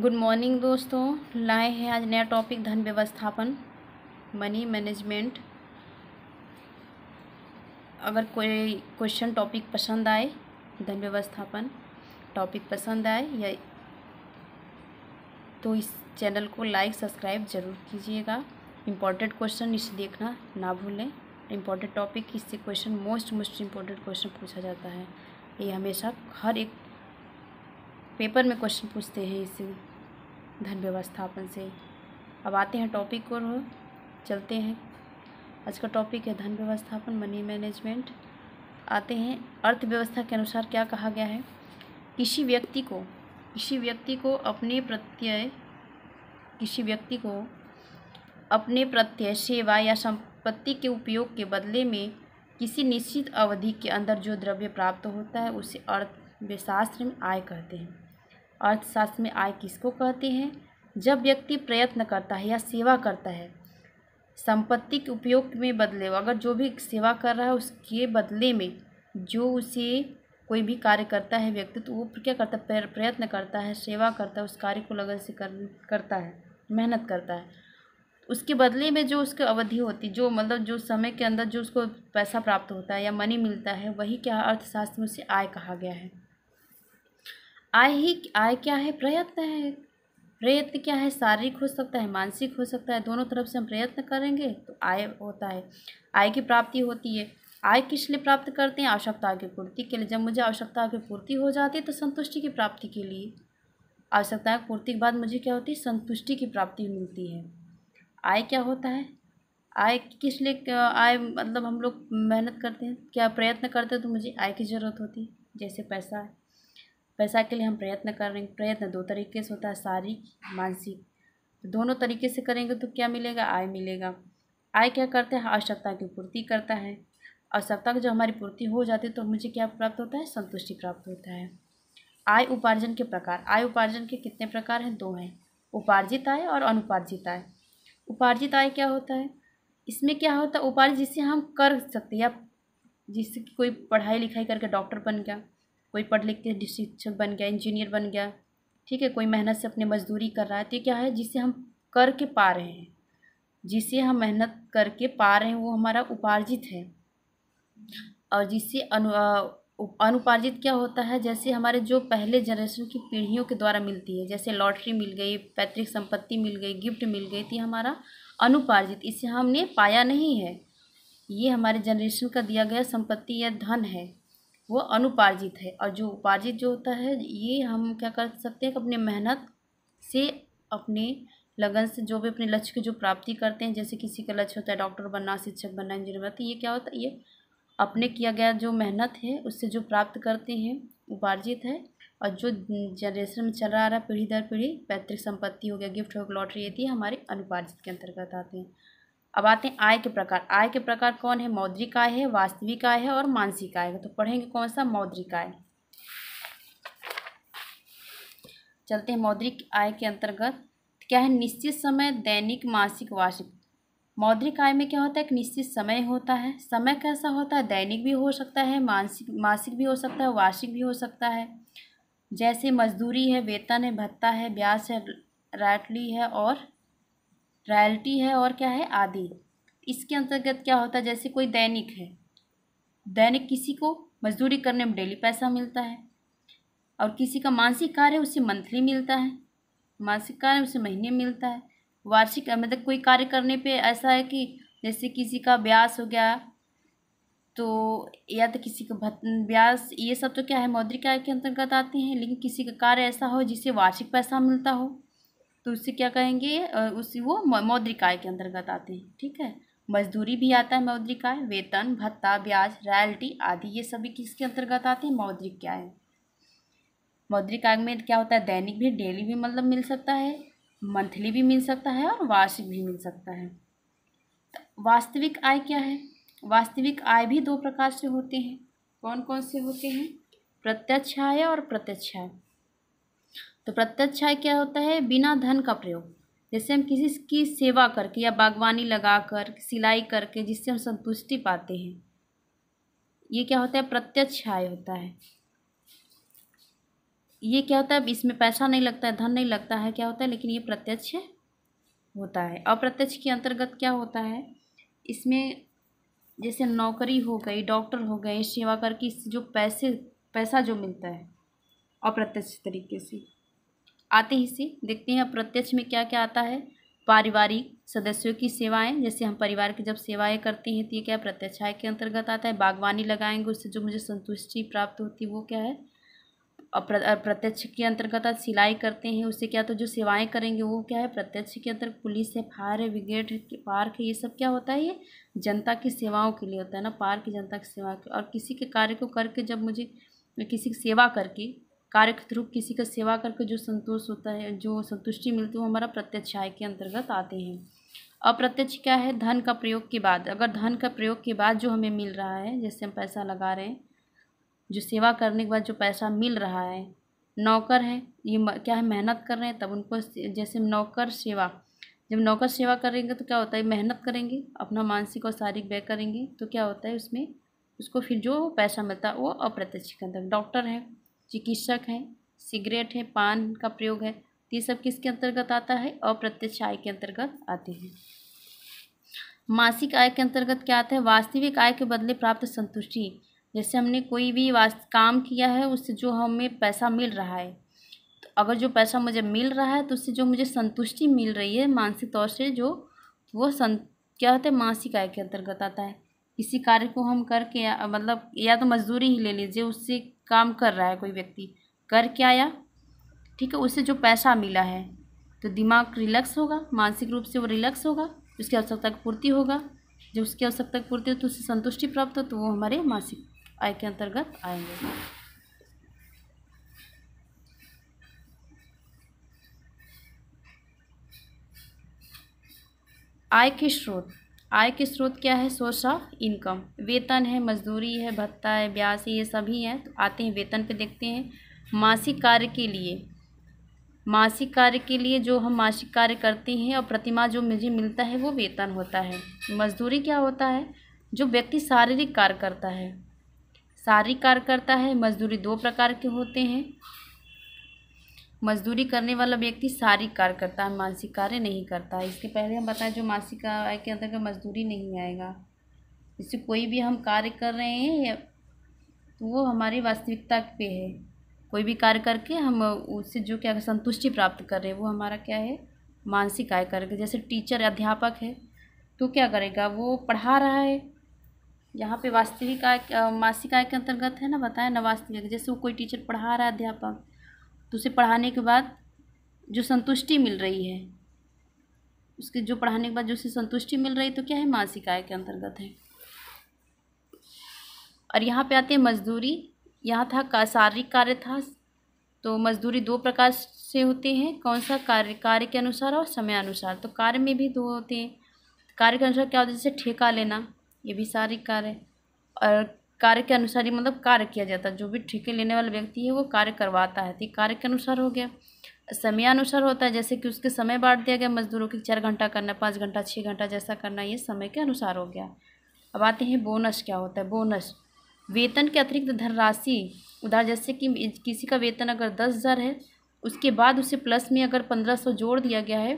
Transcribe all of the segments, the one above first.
good morning दोस्तों लाए हैं आज नया टॉपिक धन व्यवस्थापन मनी मैनेजमेंट अगर कोई क्वेश्चन टॉपिक पसंद आए धन व्यवस्थापन टॉपिक पसंद आए या तो इस चैनल को लाइक सब्सक्राइब ज़रूर कीजिएगा इम्पॉर्टेंट क्वेश्चन इसे देखना ना भूलें इम्पॉर्टेंट टॉपिक इससे question most most important question पूछा जाता है ये हमेशा हर एक पेपर में क्वेश्चन पूछते हैं इस धन व्यवस्थापन से अब आते हैं टॉपिक और चलते हैं आज का टॉपिक है धन व्यवस्थापन मनी मैनेजमेंट आते हैं अर्थव्यवस्था के अनुसार क्या कहा गया है किसी व्यक्ति को किसी व्यक्ति को अपने प्रत्यय किसी व्यक्ति को अपने प्रत्यय सेवा या संपत्ति के उपयोग के बदले में किसी निश्चित अवधि के अंदर जो द्रव्य प्राप्त होता है उसे अर्थव्यशास्त्र में आय कहते हैं अर्थशास्त्र में आय किसको कहते हैं जब व्यक्ति प्रयत्न करता है या सेवा करता है संपत्ति के उपयोग में बदले अगर जो भी सेवा कर रहा है उसके बदले में जो उसे कोई भी कार्य करता है व्यक्ति तो वो क्या करता है प्रयत्न करता है सेवा करता है उस कार्य को लगन से कर करता है मेहनत करता है उसके बदले में जो उसकी अवधि होती जो मतलब जो समय के अंदर जो उसको पैसा प्राप्त होता है या मनी मिलता है वही क्या अर्थशास्त्र में उसे आय कहा गया है आय ही आय क्या है प्रयत्न है प्रयत्न क्या है शारीरिक हो सकता है मानसिक हो सकता है दोनों तरफ से हम प्रयत्न करेंगे तो आय होता है आय की प्राप्ति होती है आय किस लिए प्राप्त करते हैं आवश्यकता की पूर्ति के लिए जब मुझे आवश्यकता की पूर्ति हो जाती है तो संतुष्टि की प्राप्ति के लिए आवश्यकता की पूर्ति के बाद मुझे क्या होती है संतुष्टि की प्राप्ति मिलती है आय क्या होता है आय किस लिए आय मतलब हम लोग मेहनत करते हैं क्या प्रयत्न करते हैं तो मुझे आय की ज़रूरत होती है जैसे पैसा है पैसा के लिए हम प्रयत्न कर रहे हैं प्रयत्न दो तरीके से होता है शारीरिक मानसिक दोनों तरीके से करेंगे तो क्या मिलेगा आय मिलेगा आय क्या करते हैं आवश्यकता की पूर्ति करता है आवश्यकता की जो हमारी पूर्ति हो जाती है तो मुझे क्या प्राप्त होता है संतुष्टि प्राप्त होता है आय उपार्जन के प्रकार आय उपार्जन के कितने प्रकार हैं दो हैं उपार्जित आय और अनुपार्जित आय उपार्जित आय क्या होता है इसमें क्या होता है उपार्जित जिससे हम कर सकते हैं या जिससे कोई पढ़ाई लिखाई करके डॉक्टर बन गया कोई पढ़ लिख के शिक्षक बन गया इंजीनियर बन गया ठीक है कोई मेहनत से अपने मजदूरी कर रहा है तो क्या है जिसे हम करके पा रहे हैं जिसे हम मेहनत करके पा रहे हैं वो हमारा उपार्जित है और जिससे अनु अनुपार्जित क्या होता है जैसे हमारे जो पहले जनरेशन की पीढ़ियों के द्वारा मिलती है जैसे लॉटरी मिल गई पैतृक संपत्ति मिल गई गिफ्ट मिल गई थी तो हमारा अनुपार्जित इसे हमने पाया नहीं है ये हमारे जनरेशन का दिया गया संपत्ति या धन है वो अनुपार्जित है और जो उपार्जित जो होता है ये हम क्या कर सकते हैं कि अपने मेहनत से अपने लगन से जो भी अपने लक्ष्य की जो प्राप्ति करते हैं जैसे किसी का लक्ष्य होता है डॉक्टर बनना शिक्षक बनना इंजीनियर बनना तो ये क्या होता है ये अपने किया गया जो मेहनत है उससे जो प्राप्त करते हैं उपार्जित है और जो जनरेशन में चल रहा है पीढ़ी दर पीढ़ी पैतृक संपत्ति हो गया गिफ्ट हो गया लॉटरी ये थी हमारे अनुपार्जित के अंतर्गत आते हैं अब आते हैं आय के प्रकार आय के प्रकार कौन है मौद्रिक आय है वास्तविक आय है और मानसिक आय है तो पढ़ेंगे कौन सा मौद्रिक आय चलते हैं मौद्रिक आय के अंतर्गत क्या है निश्चित समय दैनिक मासिक वार्षिक मौद्रिक आय में क्या होता है एक निश्चित समय होता है समय कैसा होता है दैनिक भी हो सकता है मानसिक मासिक भी हो सकता है वार्षिक भी हो सकता है जैसे मजदूरी है वेतन है भत्ता है ब्याज है राटली है और रॉयल्टी है और क्या है आदि इसके अंतर्गत क्या होता है जैसे कोई दैनिक है दैनिक किसी को मजदूरी करने में डेली पैसा मिलता है और किसी का मानसिक कार्य उसे मंथली मिलता है मानसिक कार्य उसे महीने मिलता है वार्षिक मतलब कोई कार्य करने पे ऐसा है कि जैसे किसी का ब्यास हो गया तो या तो किसी का भत् ब्यास ये सब तो क्या है मौद्रिक आय के अंतर्गत आते हैं लेकिन किसी का कार्य ऐसा हो जिसे वार्षिक पैसा मिलता हो तो उससे क्या कहेंगे उस वो मौद्रिक आय के अंतर्गत आते हैं ठीक है मजदूरी भी आता है मौद्रिक आय वेतन भत्ता ब्याज रॉयल्टी आदि ये सभी किसके अंतर्गत आते हैं मौद्रिक क्या है मौद्रिक आय में क्या होता है दैनिक भी डेली भी मतलब मिल सकता है मंथली भी मिल सकता है और वार्षिक भी मिल सकता है तो वास्तविक आय क्या है वास्तविक आय भी दो प्रकार से होते हैं कौन कौन से होते हैं प्रत्यक्ष आय और प्रत्यक्ष आय तो प्रत्यक्ष आय क्या होता है बिना धन का प्रयोग जैसे हम किसी की सेवा करके या बागवानी लगाकर सिलाई करके जिससे हम संतुष्टि पाते हैं ये क्या होता है प्रत्यक्ष आय होता है ये क्या होता है इसमें पैसा नहीं लगता है धन नहीं लगता है क्या होता है लेकिन ये प्रत्यक्ष होता है अप्रत्यक्ष के अंतर्गत क्या होता है इसमें जैसे नौकरी हो गई डॉक्टर हो गए सेवा करके इससे जो पैसे पैसा जो मिलता है अप्रत्यक्ष तरीके से आते ही से देखते हैं प्रत्यक्ष में क्या क्या आता है पारिवारिक सदस्यों की सेवाएं जैसे हम परिवार की जब सेवाएं करते हैं तो ये क्या प्रत्यक्ष आय के अंतर्गत आता है बागवानी लगाएंगे उससे जो मुझे संतुष्टि प्राप्त होती है वो क्या है प्रत्यक्ष के अंतर्गत सिलाई करते हैं उससे क्या तो जो सेवाएं करेंगे वो क्या है प्रत्यक्ष के अंतर्गत पुलिस है फायर है ब्रिगेड है पार्क है ये सब क्या होता है ये जनता की सेवाओं के लिए होता है ना पार्क की जनता की सेवा और किसी के कार्य को करके जब मुझे किसी की सेवा करके कार्य के थ्रू किसी का सेवा करके जो संतोष होता है जो संतुष्टि मिलती है वो हमारा प्रत्यक्ष आय के अंतर्गत आते हैं अप्रत्यक्ष क्या है धन का प्रयोग के बाद अगर धन का प्रयोग के बाद जो हमें मिल रहा है जैसे हम पैसा लगा रहे हैं जो सेवा करने के बाद जो पैसा मिल रहा है नौकर है ये क्या है मेहनत कर रहे हैं तब उनको जैसे नौकर सेवा जब नौकर सेवा करेंगे तो क्या होता है मेहनत करेंगे अपना मानसिक और शारीरिक व्यय करेंगे तो क्या होता है उसमें उसको फिर जो पैसा मिलता है वो अप्रत्यक्ष के अंदर डॉक्टर हैं चिकित्सक हैं सिगरेट है पान का प्रयोग है ये सब किसके अंतर्गत आता है अप्रत्यक्ष आय के अंतर्गत आते हैं मासिक आय के अंतर्गत क्या आता है वास्तविक आय के बदले प्राप्त संतुष्टि जैसे हमने कोई भी काम किया है उससे जो हमें पैसा मिल रहा है तो अगर जो पैसा मुझे मिल रहा है तो उससे जो मुझे संतुष्टि मिल रही है मानसिक तौर से जो वो सं क्या होता है मासिक आय के अंतर्गत आता है किसी कार्य को हम करके मतलब या तो मजदूरी ही ले लीजिए उससे काम कर रहा है कोई व्यक्ति कर के आया ठीक है उससे जो पैसा मिला है तो दिमाग रिलैक्स होगा मानसिक रूप से वो रिलैक्स होगा उसकी आवश्यकता की पूर्ति होगा जब उसकी आवश्यकता की पूर्ति हो तो उससे संतुष्टि प्राप्त हो तो वो हमारे मासिक आय के अंतर्गत आएंगे आय के स्रोत आय के स्रोत क्या है सोर्स ऑफ इनकम वेतन है मजदूरी है भत्ता है ब्याज है ये सभी हैं तो आते हैं वेतन पे देखते हैं मासिक कार्य के लिए मासिक कार्य के लिए जो हम मासिक कार्य करते हैं और प्रतिमा जो मुझे मिलता है वो वेतन होता है मजदूरी क्या होता है जो व्यक्ति शारीरिक कार्य करता है शारीरिक कार्य करता है मजदूरी दो प्रकार के होते हैं मजदूरी करने वाला व्यक्ति सारी कार्य करता है मानसिक कार्य नहीं करता है इसके पहले हम बताएं जो मानसिक आय के अंतर्गत मजदूरी नहीं आएगा इससे कोई भी हम कार्य कर रहे हैं तो वो हमारी वास्तविकता पे है कोई भी कार्य करके हम उससे जो क्या संतुष्टि प्राप्त कर रहे हैं वो हमारा क्या है मानसिक आय करेगा जैसे टीचर अध्यापक है तो क्या करेगा वो पढ़ा रहा है यहाँ पे वास्तविक आय मासिक आय के अंतर्गत है ना बताया ना वास्तविक जैसे वो कोई टीचर पढ़ा रहा है अध्यापक तो उसे पढ़ाने के बाद जो संतुष्टि मिल रही है उसके जो पढ़ाने के बाद जो उसे संतुष्टि मिल रही तो क्या है मासिक आय के अंतर्गत है और यहाँ पे आते हैं मजदूरी यहाँ था का शारीरिक कार्य था तो मजदूरी दो प्रकार से होते हैं कौन सा कार्य कार्य के अनुसार और समय अनुसार तो कार्य में भी दो होते हैं कार्य के अनुसार क्या होता है जैसे ठेका लेना ये भी शारीरिक कार्य और कार्य के अनुसार ही मतलब कार्य किया जाता है जो भी ठेके लेने वाला व्यक्ति है वो कार्य करवाता है तो कार्य के अनुसार हो गया समयानुसार होता है जैसे कि उसके समय बांट दिया गया मजदूरों के चार घंटा करना पाँच घंटा छः घंटा जैसा करना ये समय के अनुसार हो गया अब आते हैं बोनस क्या होता है बोनस वेतन के अतिरिक्त धनराशि उधार जैसे कि किसी का वेतन अगर दस हज़ार है उसके बाद उसे प्लस में अगर पंद्रह सौ जोड़ दिया गया है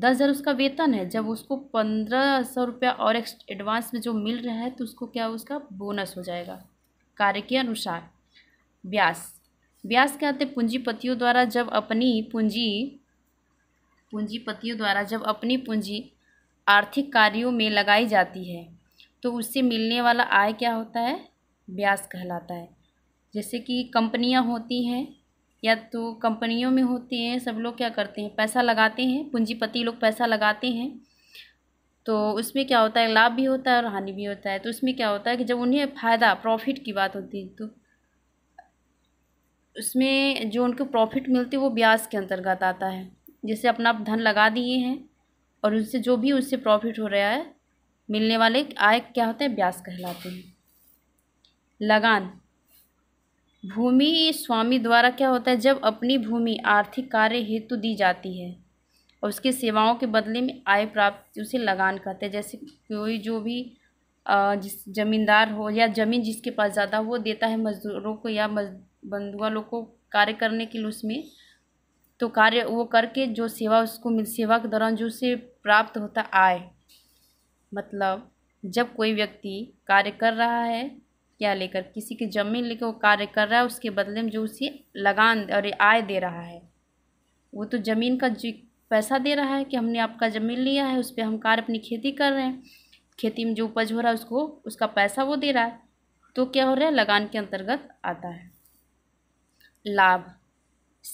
दस हज़ार उसका वेतन है जब उसको पंद्रह सौ रुपया और एडवांस में जो मिल रहा है तो उसको क्या उसका बोनस हो जाएगा कार्य के अनुसार ब्यास ब्यास क्या आते पूंजीपतियों द्वारा जब अपनी पूंजी पूंजीपतियों द्वारा जब अपनी पूंजी आर्थिक कार्यों में लगाई जाती है तो उससे मिलने वाला आय क्या होता है ब्यास कहलाता है जैसे कि कंपनियां होती हैं या तो कंपनियों में होते हैं सब लोग क्या करते हैं पैसा लगाते हैं पूंजीपति लोग पैसा लगाते हैं तो उसमें क्या होता है लाभ भी होता है और हानि भी होता है तो उसमें क्या होता है कि जब उन्हें फ़ायदा प्रॉफिट की बात होती है तो उसमें जो उनको प्रॉफिट मिलती है वो ब्याज के अंतर्गत आता है जैसे अपना धन लगा दिए हैं और उनसे जो भी उससे प्रॉफिट हो रहा है मिलने वाले आय क्या होते हैं ब्याज कहलाते हैं लगान भूमि स्वामी द्वारा क्या होता है जब अपनी भूमि आर्थिक कार्य हेतु दी जाती है और उसकी सेवाओं के बदले में आय प्राप्त उसे लगान कहते हैं जैसे कोई जो भी जिस जमींदार हो या ज़मीन जिसके पास ज़्यादा वो देता है मजदूरों को या बंधुआ लोग को कार्य करने के लिए उसमें तो कार्य वो करके जो सेवा उसको मिल सेवा के दौरान जो उसे प्राप्त होता आय मतलब जब कोई व्यक्ति कार्य कर रहा है क्या लेकर किसी की ज़मीन लेकर वो कार्य कर रहा है उसके बदले में जो उसे लगान और आय दे रहा है वो तो ज़मीन का पैसा दे रहा है कि हमने आपका ज़मीन लिया है उस पर हम कार्य अपनी खेती कर रहे हैं खेती में जो उपज हो रहा है उसको उसका पैसा वो दे रहा है तो क्या हो रहा है लगान के अंतर्गत आता है लाभ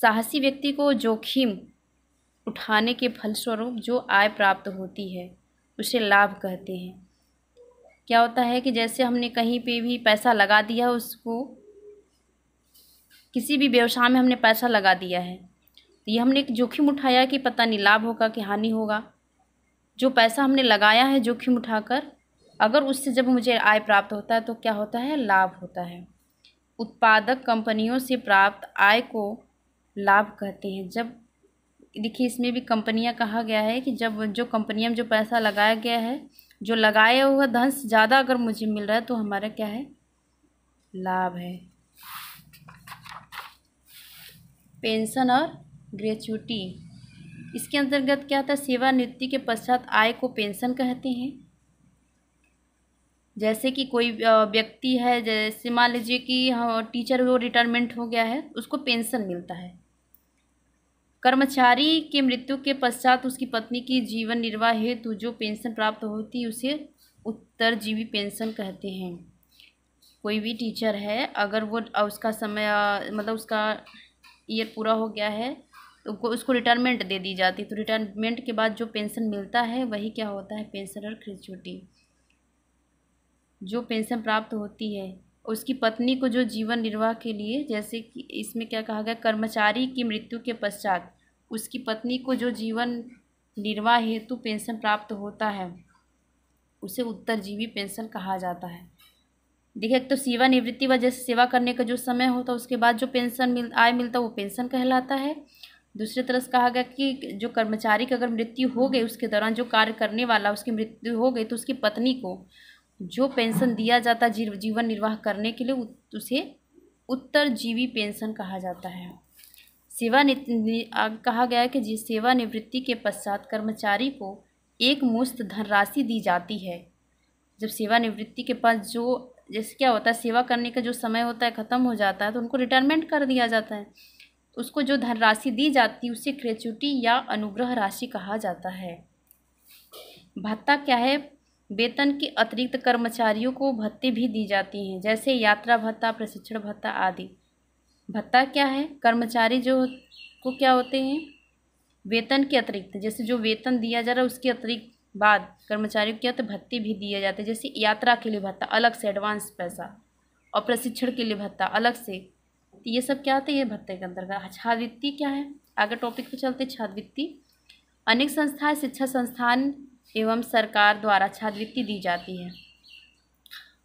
साहसी व्यक्ति को जोखिम उठाने के फलस्वरूप जो आय प्राप्त होती है उसे लाभ कहते हैं क्या होता है कि जैसे हमने कहीं पे भी पैसा लगा दिया उसको किसी भी व्यवसाय में हमने पैसा लगा दिया है तो ये हमने एक जोखिम उठाया कि पता नहीं लाभ होगा कि हानि होगा जो पैसा हमने लगाया है जोखिम उठाकर अगर उससे जब मुझे आय प्राप्त होता है तो क्या होता है लाभ होता है उत्पादक कंपनियों से प्राप्त आय को लाभ कहते हैं जब देखिए इसमें भी कंपनियां कहा गया है कि जब जो कंपनियां में जो पैसा लगाया गया है जो लगाए हुए धन से ज़्यादा अगर मुझे मिल रहा है तो हमारा क्या है लाभ है पेंशन और ग्रेचुटी इसके अंतर्गत क्या होता है सेवानिवृत्ति के पश्चात आय को पेंशन कहते हैं जैसे कि कोई व्यक्ति है जैसे मान लीजिए कि हाँ, टीचर वो रिटायरमेंट हो गया है उसको पेंशन मिलता है कर्मचारी के मृत्यु के पश्चात उसकी पत्नी की जीवन निर्वाह हेतु जो पेंशन प्राप्त होती उसे उत्तरजीवी पेंशन कहते हैं कोई भी टीचर है अगर वो उसका समय मतलब उसका ईयर पूरा हो गया है तो उसको रिटायरमेंट दे दी जाती तो रिटायरमेंट के बाद जो पेंशन मिलता है वही क्या होता है पेंशनर ग्रेचुटी जो पेंशन प्राप्त होती है उसकी पत्नी को जो जीवन निर्वाह के लिए जैसे कि इसमें क्या कहा गया कर्मचारी की मृत्यु के पश्चात उसकी पत्नी को जो जीवन निर्वाह हेतु पेंशन प्राप्त होता है उसे उत्तरजीवी पेंशन कहा जाता है देखिए एक तो सेवानिवृत्ति व जैसे सेवा करने का जो समय होता है उसके बाद जो पेंशन मिल आय मिलता है वो पेंशन कहलाता है दूसरी तरफ कहा गया कि जो कर्मचारी की अगर मृत्यु हो गई उसके दौरान जो कार्य करने वाला उसकी मृत्यु हो गई तो उसकी पत्नी को जो पेंशन दिया जाता है जीवन निर्वाह करने के लिए उसे उत्तरजीवी पेंशन कहा जाता है सेवा कहा गया है कि जिस सेवानिवृत्ति के पश्चात कर्मचारी को एक मुश्त धनराशि दी जाती है जब सेवानिवृत्ति के पास जो जैसे क्या होता है सेवा करने का जो समय होता है ख़त्म हो जाता है तो उनको रिटायरमेंट कर दिया जाता है उसको जो धनराशि दी जाती है उसे ग्रेचुटी या अनुग्रह राशि कहा जाता है भत्ता क्या है वेतन के अतिरिक्त कर्मचारियों को भत्ते भी दी जाती हैं जैसे यात्रा भत्ता प्रशिक्षण भत्ता आदि भत्ता क्या है कर्मचारी जो को क्या होते हैं वेतन के अतिरिक्त जैसे जो वेतन दिया जा रहा है उसके अतिरिक्त बाद कर्मचारियों के तो भत्ते भी दिए जाते हैं जैसे यात्रा के लिए भत्ता अलग से एडवांस पैसा और प्रशिक्षण के लिए भत्ता अलग से तो ये सब क्या होता हैं ये भत्ते के अंतर्गत छात्रवृत्ति क्या है आगे टॉपिक पे चलते छात्रवृत्ति अनेक संस्थाएं शिक्षा संस्थान एवं सरकार द्वारा छात्रवृत्ति दी जाती है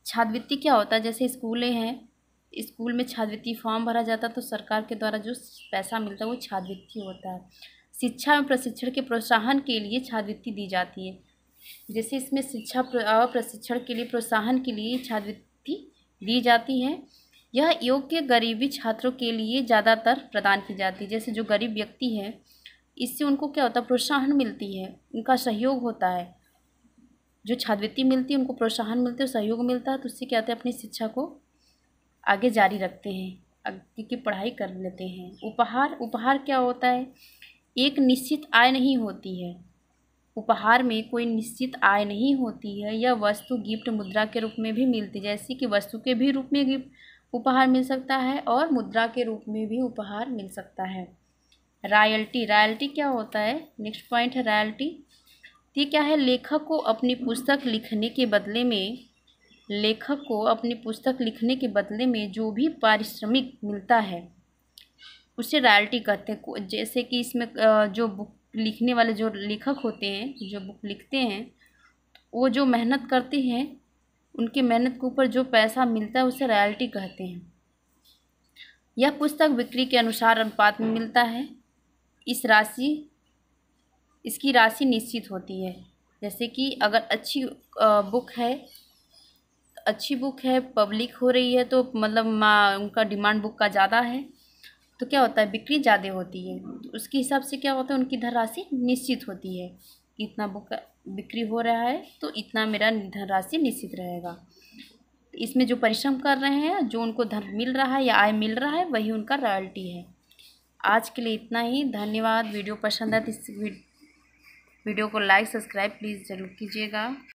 छात्रवृत्ति क्या होता है जैसे स्कूलें हैं स्कूल में छात्रवृत्ति फॉर्म भरा जाता है तो सरकार के द्वारा जो पैसा मिलता है वो छात्रवृत्ति होता है शिक्षा एवं प्रशिक्षण के प्रोत्साहन के लिए छात्रवृत्ति दी जाती है जैसे इसमें शिक्षा और प्रशिक्षण के लिए प्रोत्साहन के लिए छात्रवृत्ति दी जाती है यह योग्य गरीबी छात्रों के लिए ज़्यादातर प्रदान की जाती है जैसे जो गरीब व्यक्ति है इससे उनको क्या होता है प्रोत्साहन मिलती है उनका सहयोग होता है जो छात्रवृत्ति मिलती है उनको प्रोत्साहन मिलता है सहयोग मिलता है तो उससे क्या होता है अपनी शिक्षा को आगे जारी रखते हैं आगे की पढ़ाई कर लेते हैं उपहार उपहार क्या होता है एक निश्चित आय नहीं होती है उपहार में कोई निश्चित आय नहीं होती है यह वस्तु गिफ्ट मुद्रा के रूप में भी मिलती है जैसे कि वस्तु के भी रूप में गिफ्ट उपहार मिल सकता है और मुद्रा के रूप में भी उपहार मिल सकता है रॉयल्टी रॉयल्टी क्या होता है नेक्स्ट पॉइंट है रॉयल्टी ये क्या है लेखक को अपनी पुस्तक लिखने के बदले में लेखक को अपनी पुस्तक लिखने के बदले में जो भी पारिश्रमिक मिलता है उसे रॉयल्टी कहते हैं जैसे कि इसमें जो बुक लिखने वाले जो लेखक होते हैं जो बुक लिखते हैं वो जो मेहनत करते हैं उनके मेहनत के ऊपर जो पैसा मिलता है उसे रॉयल्टी कहते हैं यह पुस्तक बिक्री के अनुसार अनुपात में मिलता है इस राशि इसकी राशि निश्चित होती है जैसे कि अगर अच्छी बुक है अच्छी बुक है पब्लिक हो रही है तो मतलब उनका डिमांड बुक का ज़्यादा है तो क्या होता है बिक्री ज़्यादा होती है तो उसके हिसाब से क्या होता है उनकी धनराशि निश्चित होती है इतना बुक बिक्री हो रहा है तो इतना मेरा धनराशि निश्चित रहेगा इसमें जो परिश्रम कर रहे हैं जो उनको धन मिल रहा है या आय मिल रहा है वही उनका रॉयल्टी है आज के लिए इतना ही धन्यवाद वीडियो पसंद है तो इस वीडियो को लाइक सब्सक्राइब प्लीज़ ज़रूर कीजिएगा